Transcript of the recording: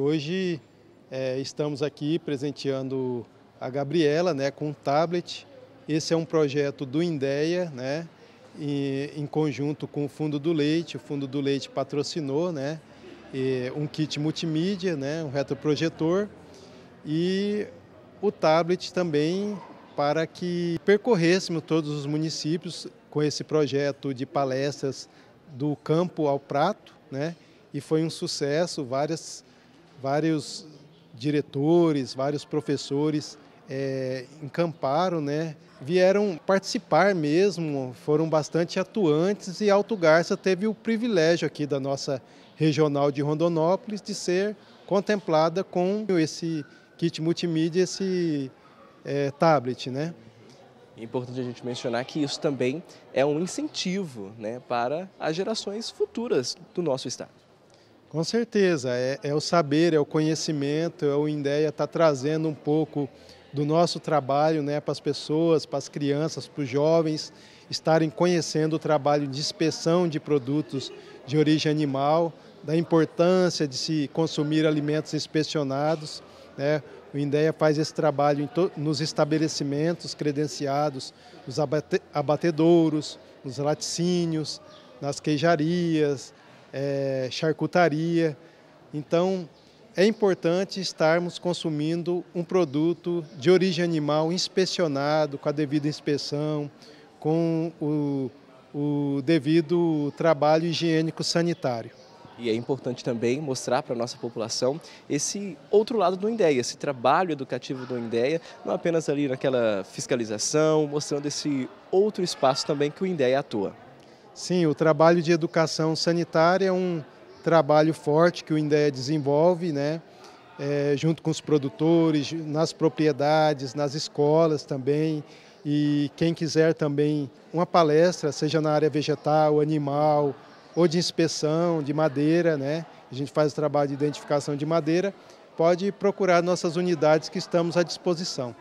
Hoje é, estamos aqui presenteando a Gabriela né, com um tablet. Esse é um projeto do Indeia, né, em conjunto com o Fundo do Leite. O Fundo do Leite patrocinou né, um kit multimídia, né, um retroprojetor e o tablet também para que percorrêssemos todos os municípios com esse projeto de palestras do campo ao prato. Né, e foi um sucesso, várias vários diretores, vários professores é, encamparam, né? vieram participar mesmo, foram bastante atuantes e Alto Garça teve o privilégio aqui da nossa regional de Rondonópolis de ser contemplada com esse kit multimídia, esse é, tablet, né? É importante a gente mencionar que isso também é um incentivo né, para as gerações futuras do nosso estado. Com certeza, é, é o saber, é o conhecimento, é o INDEA estar tá trazendo um pouco do nosso trabalho né, para as pessoas, para as crianças, para os jovens estarem conhecendo o trabalho de inspeção de produtos de origem animal, da importância de se consumir alimentos inspecionados. Né? O INDEA faz esse trabalho nos estabelecimentos credenciados, nos abate abatedouros, nos laticínios, nas queijarias, é, charcutaria. Então, é importante estarmos consumindo um produto de origem animal inspecionado, com a devida inspeção, com o, o devido trabalho higiênico-sanitário. E é importante também mostrar para a nossa população esse outro lado do INDEA, esse trabalho educativo do INDEA, não apenas ali naquela fiscalização, mostrando esse outro espaço também que o INDEA atua. Sim, o trabalho de educação sanitária é um trabalho forte que o INDE desenvolve, né? É, junto com os produtores, nas propriedades, nas escolas também. E quem quiser também uma palestra, seja na área vegetal, animal, ou de inspeção de madeira, né? A gente faz o trabalho de identificação de madeira. Pode procurar nossas unidades que estamos à disposição.